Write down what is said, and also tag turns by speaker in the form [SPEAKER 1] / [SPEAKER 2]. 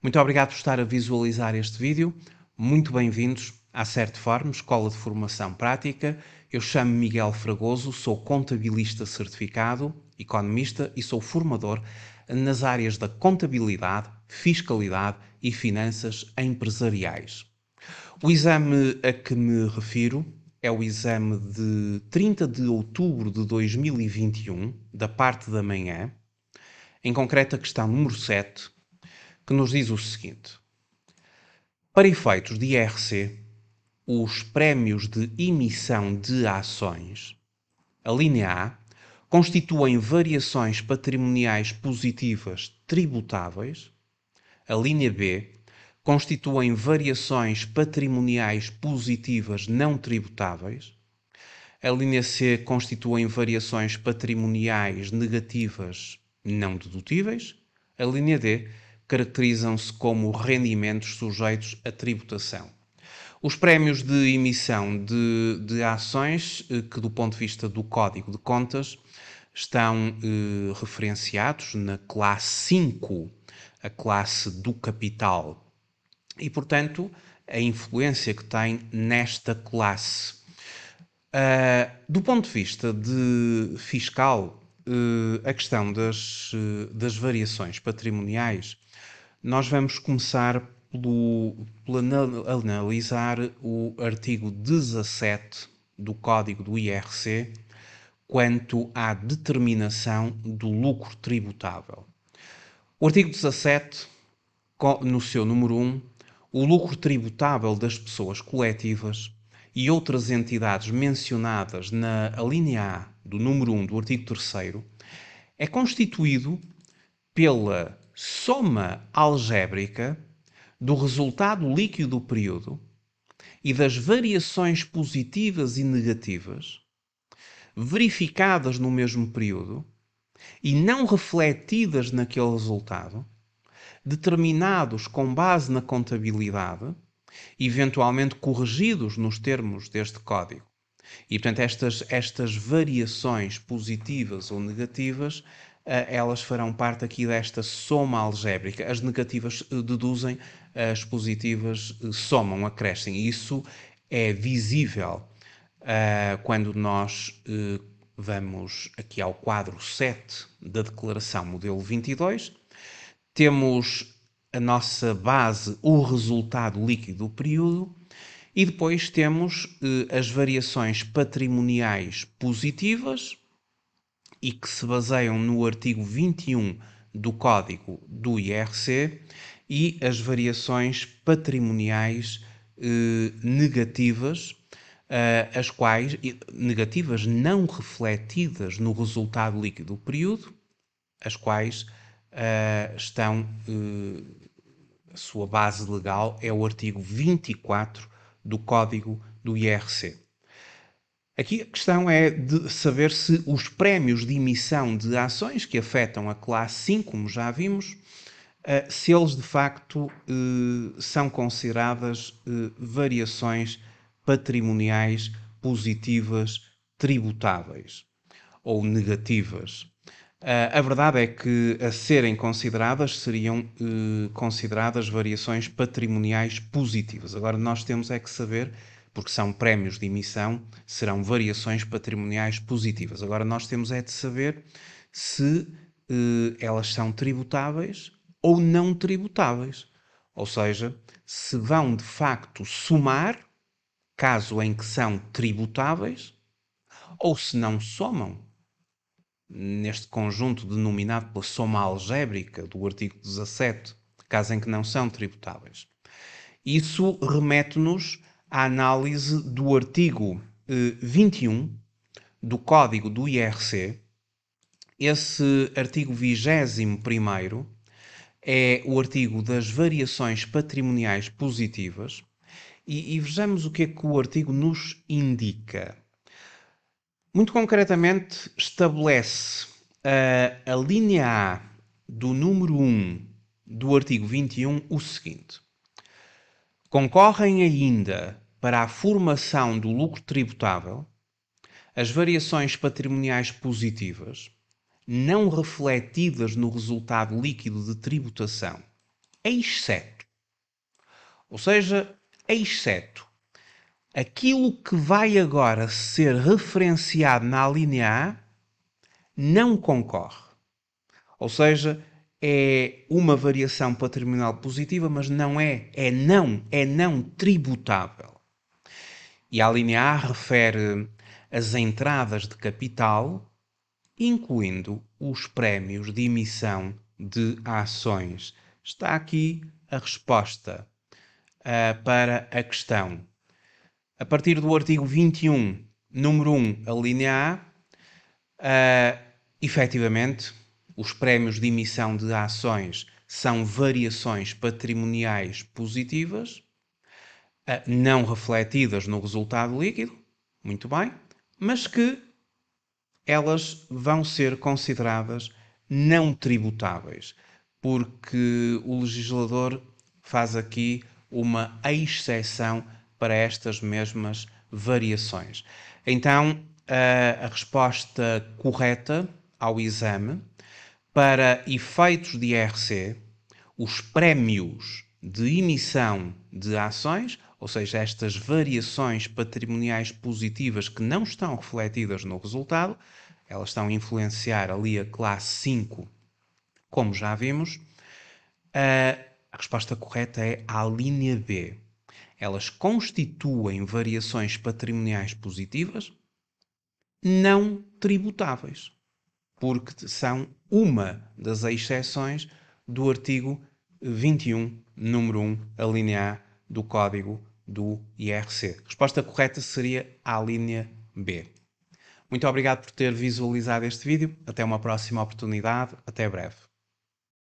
[SPEAKER 1] Muito obrigado por estar a visualizar este vídeo. Muito bem-vindos à Certiform, Escola de Formação Prática. Eu chamo Miguel Fragoso, sou contabilista certificado, economista e sou formador nas áreas da contabilidade, fiscalidade e finanças empresariais. O exame a que me refiro é o exame de 30 de outubro de 2021, da parte da manhã, em concreto a questão número 7, que nos diz o seguinte: Para efeitos de IRC, os prémios de emissão de ações, a linha A, constituem variações patrimoniais positivas tributáveis, a linha B, constituem variações patrimoniais positivas não tributáveis, a linha C constituem variações patrimoniais negativas não dedutíveis, a linha D caracterizam-se como rendimentos sujeitos à tributação. Os prémios de emissão de, de, ações, eh, que do ponto de vista do Código de Contas, estão eh, referenciados na classe 5, a classe do capital, e, portanto, a influência que tem nesta classe. Uh, do ponto de vista de fiscal, eh, a questão das, eh, das variações patrimoniais, nós vamos começar pelo, pelo analisar o artigo 17 do Código do IRC quanto à determinação do lucro tributável. O artigo 17, no seu número 1, o lucro tributável das pessoas coletivas e outras entidades mencionadas na alínea A do número 1 do artigo 3 é constituído pela soma algébrica do resultado líquido do período e das variações positivas e negativas verificadas no mesmo período e não refletidas naquele resultado, determinados com base na contabilidade, eventualmente corrigidos nos termos deste código e, portanto, estas, estas variações positivas ou negativas, eh, elas farão parte aqui desta soma algébrica. As negativas eh, deduzem, as positivas eh, somam, acrescem. isso é visível quando nós vamos aqui ao quadro 7 da declaração modelo 22. Temos a nossa base, o resultado líquido do período, e depois temos eh, as variações patrimoniais positivas e que se baseiam no artigo 21 do Código do IRC e as variações patrimoniais eh, negativas, eh, as quais negativas não refletidas no resultado líquido do período, as quais eh, estão eh, a sua base legal é o artigo 24 do código do IRC. Aqui a questão é de saber se os prémios de emissão de ações que afetam a classe 5, como já vimos, eh, se eles de facto eh, são consideradas eh, variações patrimoniais positivas tributáveis ou negativas. Eh, a verdade é que, a serem consideradas, seriam eh, consideradas variações patrimoniais positivas. Agora, nós temos é que saber, porque são prémios de emissão, serão variações patrimoniais positivas. Agora, nós temos é de saber se eh, elas são tributáveis ou não tributáveis. Ou seja, se vão de facto somar, caso em que são tributáveis, ou se não somam neste conjunto denominado pela soma algébrica do artigo 17, caso em que não são tributáveis. Isso remete-nos à análise do artigo eh, 21 do Código do IRC. Esse artigo 21 é o artigo das variações patrimoniais positivas. E, e vejamos o que é que o artigo nos indica. Muito concretamente, estabelece uh, a linha A do número 1 do artigo 21 o seguinte: concorrem ainda para a formação do lucro tributável as variações patrimoniais positivas não refletidas no resultado líquido de tributação, exceto, é ou seja, exceto é aquilo que vai agora ser referenciado na alínea A não concorre. Ou seja, é uma variação para terminal positiva, mas não é, é não, é não tributável. E a linha A refere as entradas de capital, incluindo os prémios de emissão de ações. Está aqui a resposta uh, para a questão a partir do artigo 21, número 1, a linha A, uh, efetivamente, os prémios de emissão de ações são variações patrimoniais positivas, uh, não refletidas no resultado líquido, muito bem, mas que elas vão ser consideradas não tributáveis, porque o legislador faz aqui uma exceção para estas mesmas variações. Então, a, a resposta correta ao exame para efeitos de IRC, os prémios de emissão de ações, ou seja, estas variações patrimoniais positivas que não estão refletidas no resultado, elas estão a influenciar ali a classe 5, como já vimos. A resposta correta é a linha B elas constituem variações patrimoniais positivas não tributáveis, porque são uma das exceções do artigo 21, número 1, alínea A do código do IRC. Resposta correta seria a linha B. Muito obrigado por ter visualizado este vídeo. Até uma próxima oportunidade. Até breve.